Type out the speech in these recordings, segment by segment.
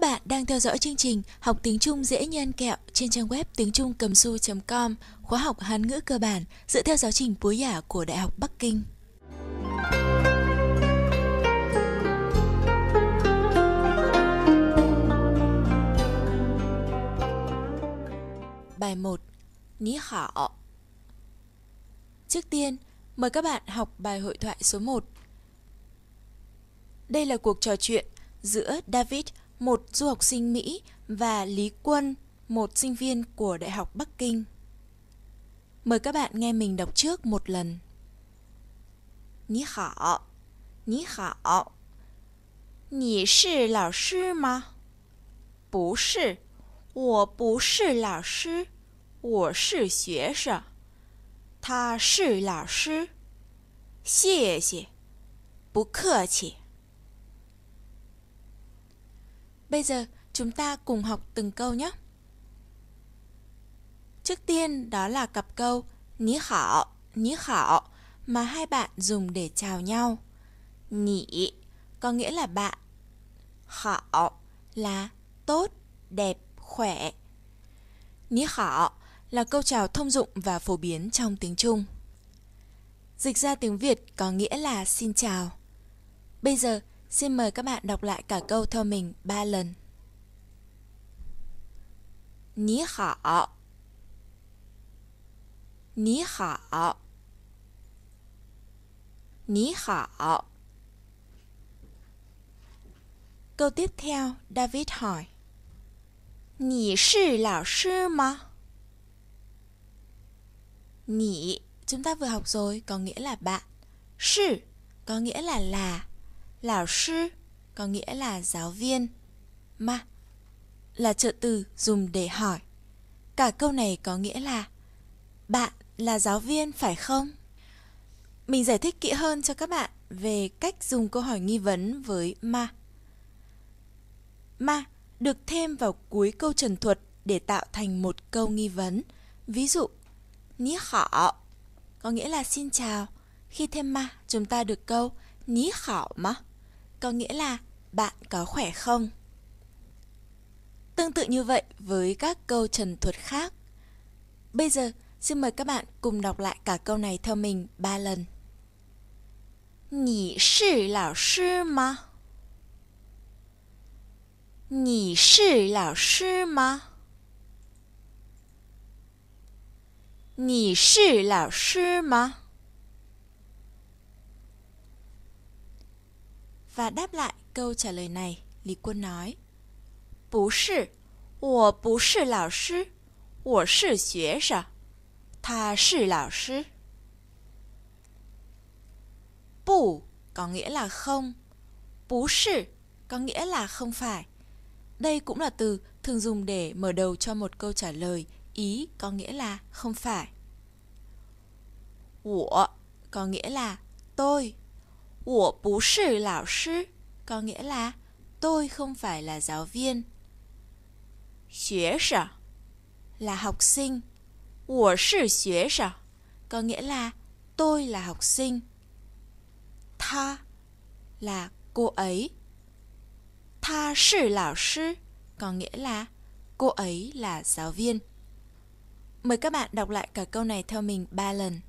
Các bạn đang theo dõi chương trình Học tiếng Trung dễ như ăn kẹo trên trang web tiếng Trung cầm su.com, khóa học Hán ngữ cơ bản dựa theo giáo trình búa giả của Đại học Bắc Kinh. Bài 1 Ní hảo Trước tiên, mời các bạn học bài hội thoại số 1. Đây là cuộc trò chuyện giữa David một du học sinh Mỹ và Lý Quân, một sinh viên của Đại học Bắc Kinh. Mời các bạn nghe mình đọc trước một lần. Ní hảo, ní hảo. Nì sư lão sư mà? Bú sư, wǒ bú sư lão sư, wǒ sư xuế sơ. Ta sư lão sư. Xie xie, bú khờ chỉ. Bây giờ chúng ta cùng học từng câu nhé. Trước tiên đó là cặp câu ní hảo, ní hảo mà hai bạn dùng để chào nhau. Nhị có nghĩa là bạn. họ là tốt, đẹp, khỏe. Ní hảo là câu chào thông dụng và phổ biến trong tiếng Trung. Dịch ra tiếng Việt có nghĩa là xin chào. Bây giờ Xin mời các bạn đọc lại cả câu thơ mình ba lần. Ní hảo Ní hảo Ní hảo Câu tiếp theo, David hỏi Nì sư lão sư mà? Nì, chúng ta vừa học rồi, có nghĩa là bạn Sư, có nghĩa là là Lão sư có nghĩa là giáo viên. Ma là trợ từ dùng để hỏi. Cả câu này có nghĩa là bạn là giáo viên phải không? Mình giải thích kỹ hơn cho các bạn về cách dùng câu hỏi nghi vấn với ma. Ma được thêm vào cuối câu trần thuật để tạo thành một câu nghi vấn. Ví dụ, ní khảo có nghĩa là xin chào. Khi thêm ma, chúng ta được câu ní khảo mà có nghĩa là bạn có khỏe không? Tương tự như vậy với các câu trần thuật khác. Bây giờ, xin mời các bạn cùng đọc lại cả câu này theo mình ba lần. Nì sư lão sư ma? Nì sư lão sư ma? Nì sư lão sư ma? Và đáp lại câu trả lời này, Lý Quân nói. Bú sư, wo bú sư lão sư, wo sư xuế sở, ta sư lão sư. Bù có nghĩa là không, bú sư có nghĩa là không phải. Đây cũng là từ thường dùng để mở đầu cho một câu trả lời ý có nghĩa là không phải. Của có nghĩa là tôi 我不是老师 có nghĩa là tôi không phải là giáo viên. 学生 là học sinh. 我是学生, có nghĩa là tôi là học sinh. Tha là cô ấy. Tha có nghĩa là cô ấy là giáo viên. Mời các bạn đọc lại cả câu này theo mình ba lần.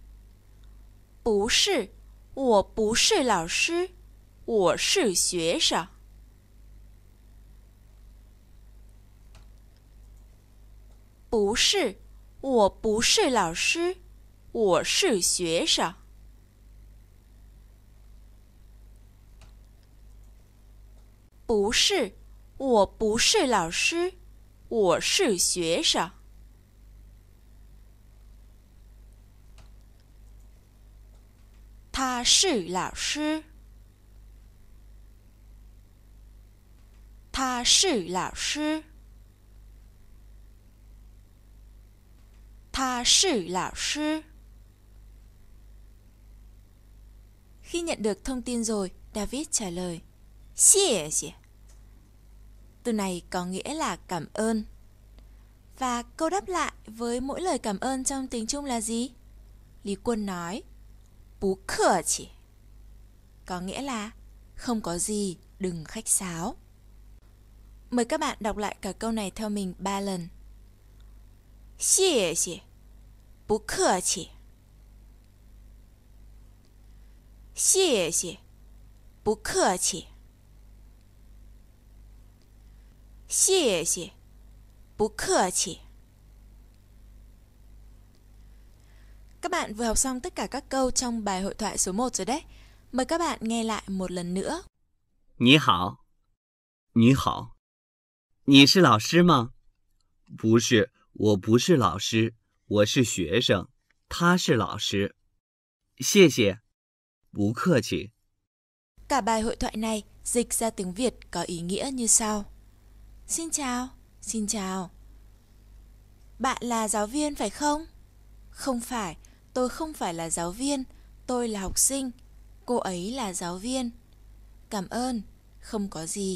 不是我不是老师，我是学生。不是，我不是老师，我是学生。不是，我不是老师，我是学生。他是老师。他是老师。他是老师。Khi nhận được thông tin rồi, David trả lời Xie xie Từ này có nghĩa là cảm ơn Và câu đáp lại với mỗi lời cảm ơn trong tiếng Trung là gì? Lý Quân nói bú khở chỉ. Có nghĩa là không có gì, đừng khách sáo. Mời các bạn đọc lại cả câu này theo mình 3 lần. Xie xie, bú khở chỉ. Xie xie, bú khở chỉ. Xie xie, bú khở chỉ. Các bạn vừa học xong tất cả các câu trong bài hội thoại số 1 rồi đấy. Mời các bạn nghe lại một lần nữa. Nǐ hǎo. Nǐ hǎo. Nǐ shì lão shì mā? Bù shì, wǒ bù shì lão shì, wǒ shì xuế shèng. Tá shì lão shì. Xie xie. Bù kè qì. Cả bài hội thoại này dịch ra tiếng Việt có ý nghĩa như sau. Xin chào, xin chào. Bạn là giáo viên phải không? Không phải, tôi không phải là giáo viên, tôi là học sinh. Cô ấy là giáo viên. Cảm ơn, không có gì.